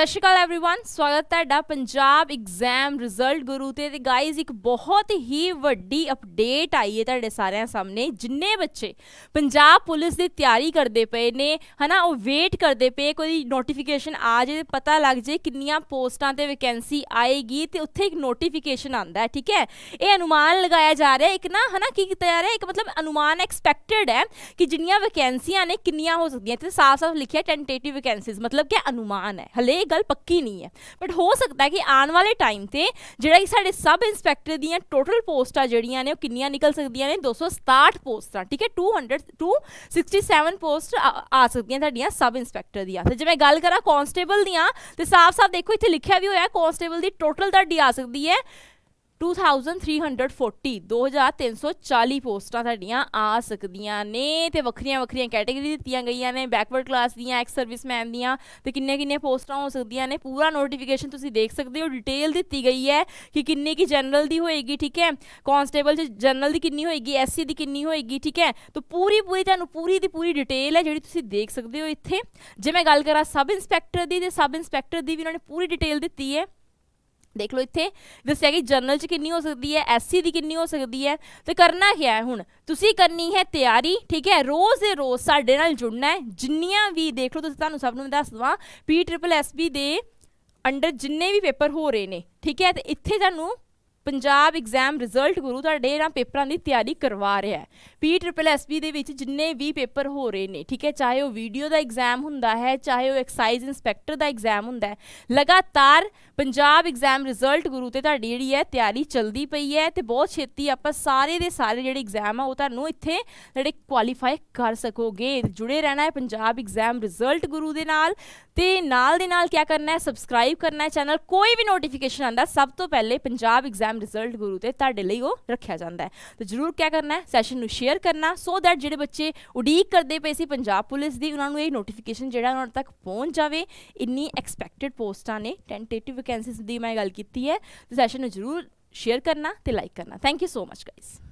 ਸਤਿ ਸ਼੍ਰੀ ਅਕਾਲ एवरीवन ਸਵਾਗਤ ਹੈ ਤੁਹਾਡਾ ਪੰਜਾਬ ਐਗਜ਼ਾਮ ਰਿਜ਼ਲਟ ਗੁਰੂ ਤੇ ਤੇ ਗਾਇਜ਼ ਇੱਕ ਬਹੁਤ ਹੀ ਵੱਡੀ ਅਪਡੇਟ ਆਈ ਹੈ ਤੁਹਾਡੇ ਸਾਰਿਆਂ ਸਾਹਮਣੇ ਜਿੰਨੇ ਬੱਚੇ ਪੰਜਾਬ ਪੁਲਿਸ ਦੀ ਤਿਆਰੀ ਕਰਦੇ ਪਏ ਨੇ ਹਨਾ ਉਹ ਵੇਟ ਕਰਦੇ ਪਏ ਕੋਈ ਨੋਟੀਫਿਕੇਸ਼ਨ ਆ ਜੇ ਪਤਾ ਲੱਗ ਜੇ ਕਿੰਨੀਆਂ ਪੋਸਟਾਂ ਤੇ ਵੈਕੈਂਸੀ ਆਏਗੀ ਤੇ ਉੱਥੇ ਇੱਕ ਨੋਟੀਫਿਕੇਸ਼ਨ ਆਂਦਾ ਹੈ ਠੀਕ ਹੈ ਇਹ ਅਨੁਮਾਨ ਲਗਾਇਆ ਜਾ ਰਿਹਾ ਇੱਕ ਨਾ ਹਨਾ ਕੀ ਕੀਤਾ ਜਾ ਰਿਹਾ ਇੱਕ ਮਤਲਬ ਅਨੁਮਾਨ ਐਕਸਪੈਕਟਡ ਹੈ ਕਿ ਜਿੰਨੀਆਂ ਵੈਕੈਂਸੀਆਂ ਨੇ ਕਿੰਨੀਆਂ ਹੋ ਸਕਦੀਆਂ ਤੇ ਸਾਫ਼-ਸਾਫ਼ ਲਿਖਿਆ ਟੈਂਟੇਟਿਵ ਵੈਕੈਂਸੀਜ਼ ਮਤਲਬ ਕਿ ਅਨੁਮਾਨ ਹੈ ਹਲੇ ਗੱਲ ਪੱਕੀ ਨਹੀਂ ਹੈ ਬਟ ਹੋ ਸਕਦਾ ਹੈ ਕਿ ਆਉਣ ਵਾਲੇ ਟਾਈਮ ਤੇ ਜਿਹੜਾ ਕਿ ਸਾਡੇ ਸਬ ਇੰਸਪੈਕਟਰ ਦੀਆਂ ਟੋਟਲ ਪੋਸਟਾਂ ਜਿਹੜੀਆਂ ਨੇ ਉਹ ਕਿੰਨੀਆਂ ਨਿਕਲ ਸਕਦੀਆਂ ਨੇ 267 ਪੋਸਟਾਂ ਠੀਕ ਹੈ 200 267 ਪੋਸਟ ਆ ਸਕਦੀਆਂ ਤੁਹਾਡੀਆਂ ਸਬ ਇੰਸਪੈਕਟਰ ਦੀਆਂ ਤੇ ਜੇ ਮੈਂ ਗੱਲ ਕਰਾਂ ਕਾਂਸਟੇਬਲ ਦੀਆਂ ਤੇ ਸਾਫ਼-ਸਾਫ਼ ਦੇਖੋ ਇੱਥੇ ਲਿਖਿਆ ਵੀ ਹੋਇਆ ਕਾਂਸਟੇਬਲ ਦੀ ਟੋਟਲ ਤੁਹਾਡੀ ਆ ਸਕਦੀ ਹੈ 2340 2340 ਪੋਸਟਾਂ ਤੁਹਾਡੀਆਂ ਆ ਸਕਦੀਆਂ ਨੇ ਤੇ ਵੱਖਰੀਆਂ ਵੱਖਰੀਆਂ ਕੈਟਾਗਰੀ ਦਿੱਤੀਆਂ ਗਈਆਂ ਨੇ ਬੈਕਵਰਡ ਕਲਾਸ ਦੀਆਂ ਐਕਸ ਸਰਵਿਸਮੈਨ ਦੀਆਂ ਤੇ ਕਿੰਨੇ ਕਿੰਨੇ ਪੋਸਟਾਂ ਹੋ ਸਕਦੀਆਂ ਨੇ ਪੂਰਾ ਨੋਟੀਫਿਕੇਸ਼ਨ ਤੁਸੀਂ ਦੇਖ ਸਕਦੇ ਹੋ ਡਿਟੇਲ ਦਿੱਤੀ ਗਈ ਹੈ ਕਿ ਕਿੰਨੇ ਕੀ ਜਨਰਲ ਦੀ ਹੋਏਗੀ ਠੀਕ ਹੈ ਕਨਸਟੇਬਲ ਚ ਜਨਰਲ ਦੀ ਕਿੰਨੀ ਹੋਏਗੀ ਐਸਸੀ ਦੀ ਕਿੰਨੀ ਹੋਏਗੀ ਠੀਕ ਹੈ ਤਾਂ ਪੂਰੀ ਪੂਰੀ ਤੁਹਾਨੂੰ ਪੂਰੀ ਦੀ ਪੂਰੀ ਡਿਟੇਲ ਹੈ ਜਿਹੜੀ ਤੁਸੀਂ ਦੇਖ ਸਕਦੇ ਹੋ ਇੱਥੇ ਜੇ ਮੈਂ ਗੱਲ ਕਰਾਂ ਸਬ ਇੰਸਪੈਕਟਰ ਦੀ ਤੇ ਸਬ ਇੰਸਪੈਕਟਰ ਦੀ ਵੀ ਉਹਨਾਂ ਨੇ ਪੂਰੀ ਡਿਟੇਲ ਦਿੱਤੀ ਹੈ ਦੇਖ ਲਓ ਇੱਥੇ ਦੱਸਿਆ ਕਿ ਜਨਰਲ ਚ ਕਿੰਨੀ ਹੋ ਸਕਦੀ ਹੈ ਐਸਸੀ ਦੀ ਕਿੰਨੀ ਹੋ ਸਕਦੀ ਹੈ ਤੇ ਕਰਨਾ ਕੀ ਹੈ ਹੁਣ ਤੁਸੀਂ ਕਰਨੀ ਹੈ ਤਿਆਰੀ ਠੀਕ ਹੈ ਰੋਜ਼ ਦੇ ਰੋਜ਼ ਸਾਡੇ ਨਾਲ ਜੁੜਨਾ ਹੈ ਜਿੰਨੀਆਂ ਵੀ ਦੇਖ ਲਓ ਤੁਸੀਂ ਤੁਹਾਨੂੰ ਸਭ ਨੂੰ ਦੱਸ ਦਵਾਂ ਪੀ ਟ੍ਰਿਪਲ ਐਸਬੀ ਦੇ ਅੰਡਰ ਜਿੰਨੇ ਵੀ ਪੇਪਰ ਹੋ ਰਹੇ ਨੇ ਠੀਕ ਹੈ ਤੇ ਇੱਥੇ ਤੁਹਾਨੂੰ ਪੰਜਾਬ ਐਗਜ਼ਾਮ ਰਿਜ਼ਲਟ ਗੁਰੂ ਤੁਹਾਡੇ ਨਾਲ ਪੇਪਰਾਂ ਦੀ ਤਿਆਰੀ ਕਰਵਾ ਰਿਹਾ ਹੈ ਪੀ ਟ੍ਰਿਪਲ ਐਸਪੀ ਦੇ ਵਿੱਚ ਜਿੰਨੇ ਵੀ ਪੇਪਰ ਹੋ ਰਹੇ ਨੇ ਠੀਕ ਹੈ ਚਾਹੇ ਉਹ ਵੀਡੀਓ ਦਾ ਐਗਜ਼ਾਮ ਹੁੰਦਾ ਹੈ ਚਾਹੇ ਉਹ ਐਕਸਾਈਜ਼ ਇਨਸਪੈਕਟਰ ਦਾ ਐਗਜ਼ਾਮ ਹੁੰਦਾ ਹੈ ਲਗਾਤਾਰ ਪੰਜਾਬ ਐਗਜ਼ਾਮ ਰਿਜ਼ਲਟ ਗੁਰੂ ਤੇ ਤੁਹਾਡੀ ਜਿਹੜੀ ਹੈ ਤਿਆਰੀ ਚੱਲਦੀ ਪਈ ਹੈ ਤੇ ਬਹੁਤ ਛੇਤੀ ਆਪਾਂ ਸਾਰੇ ਦੇ ਸਾਰੇ ਜਿਹੜੇ ਐਗਜ਼ਾਮ ਆ ਉਹ ਤੁਹਾਨੂੰ ਇੱਥੇ ਜਿਹੜੇ ਕੁਆਲੀਫਾਈ ਕਰ ਸਕੋਗੇ ਜੁੜੇ ਰਹਿਣਾ ਹੈ ਪੰਜਾਬ ਐਗਜ਼ਾਮ ਰਿਜ਼ਲਟ ਗੁਰੂ ਦੇ ਨਾਲ ਤੇ ਨਾਲ ਦੇ ਨਾਲ ਕੀ ਕਰਨਾ ਹੈ ਸਬਸਕ੍ਰਾਈਬ ਕਰਨਾ ਹੈ ਚੈਨਲ ਕੋਈ ਵੀ ਨੋਟੀਫਿਕੇਸ਼ਨ ਆਂਦਾ ਸਭ ਤੋਂ ਪਹਿਲੇ ਪੰਜਾਬ ਐਗਜ਼ਾਮ ਆਮ ਰਿਜ਼ਲਟ ਗੁਰੂ ਤੇ ਤੁਹਾਡੇ ਲਈ ਉਹ ਰੱਖਿਆ ਜਾਂਦਾ ਹੈ ਤਾਂ ਜਰੂਰ ਕੀ ਕਰਨਾ ਹੈ ਸੈਸ਼ਨ ਨੂੰ ਸ਼ੇਅਰ ਕਰਨਾ ਸੋ ਦੈਟ ਜਿਹੜੇ ਬੱਚੇ ਉਡੀਕ ਕਰਦੇ ਪਏ ਸੀ ਪੰਜਾਬ ਪੁਲਿਸ ਦੀ ਉਹਨਾਂ ਨੂੰ ਇਹ ਨੋਟੀਫਿਕੇਸ਼ਨ ਜਿਹੜਾ ਉਹਨਾਂ ਤੱਕ ਪਹੁੰਚ ਜਾਵੇ ਇੰਨੀ ਐਕਸਪੈਕਟਿਡ ਪੋਸਟਾਂ ਨੇ ਟੈਂਟੇਟਿਵ ਵੈਕੈਂਸੀਜ਼ ਦੀ ਮੈਂ ਗੱਲ ਕੀਤੀ ਹੈ ਤਾਂ ਸੈਸ਼ਨ ਨੂੰ ਜਰੂਰ ਸ਼ੇਅਰ ਕਰਨਾ ਤੇ ਲਾਈਕ ਕਰਨਾ thank you so much guys